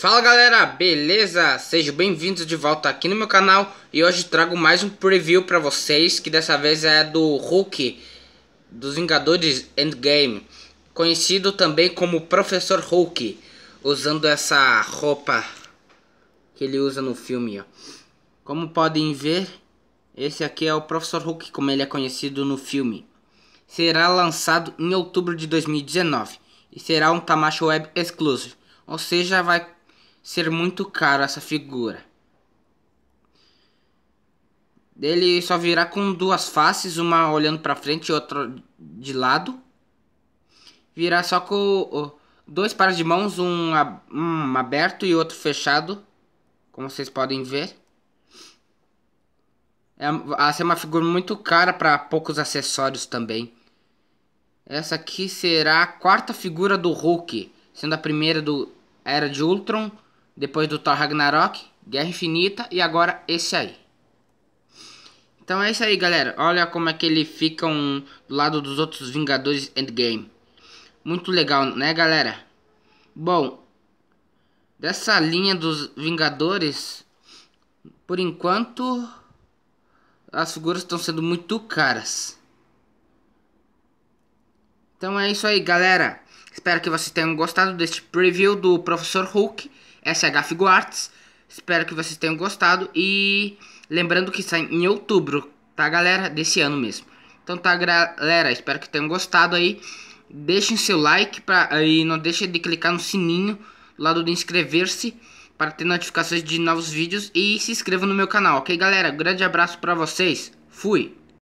Fala galera, beleza? Sejam bem-vindos de volta aqui no meu canal e hoje trago mais um preview pra vocês que dessa vez é do Hulk dos Vingadores Endgame conhecido também como Professor Hulk usando essa roupa que ele usa no filme ó. como podem ver esse aqui é o Professor Hulk como ele é conhecido no filme será lançado em outubro de 2019 e será um Tamacho Web Exclusive ou seja, vai ser muito caro essa figura. Ele só virá com duas faces, uma olhando para frente e outra de lado. Virá só com dois pares de mãos, um, um aberto e outro fechado, como vocês podem ver. É, essa é uma figura muito cara para poucos acessórios também. Essa aqui será a quarta figura do Hulk, sendo a primeira do Era de Ultron, depois do Thor Ragnarok, Guerra Infinita e agora esse aí. Então é isso aí, galera. Olha como é que ele fica um, do lado dos outros Vingadores Endgame. Muito legal, né, galera? Bom, dessa linha dos Vingadores, por enquanto, as figuras estão sendo muito caras. Então é isso aí, galera. Espero que vocês tenham gostado deste preview do Professor Hulk. SH Figuarts. Espero que vocês tenham gostado e lembrando que sai em outubro, tá galera? Desse ano mesmo. Então tá galera, espero que tenham gostado aí. Deixem seu like pra, e não deixe de clicar no sininho do lado de inscrever-se para ter notificações de novos vídeos e se inscreva no meu canal, ok galera? Grande abraço para vocês, fui!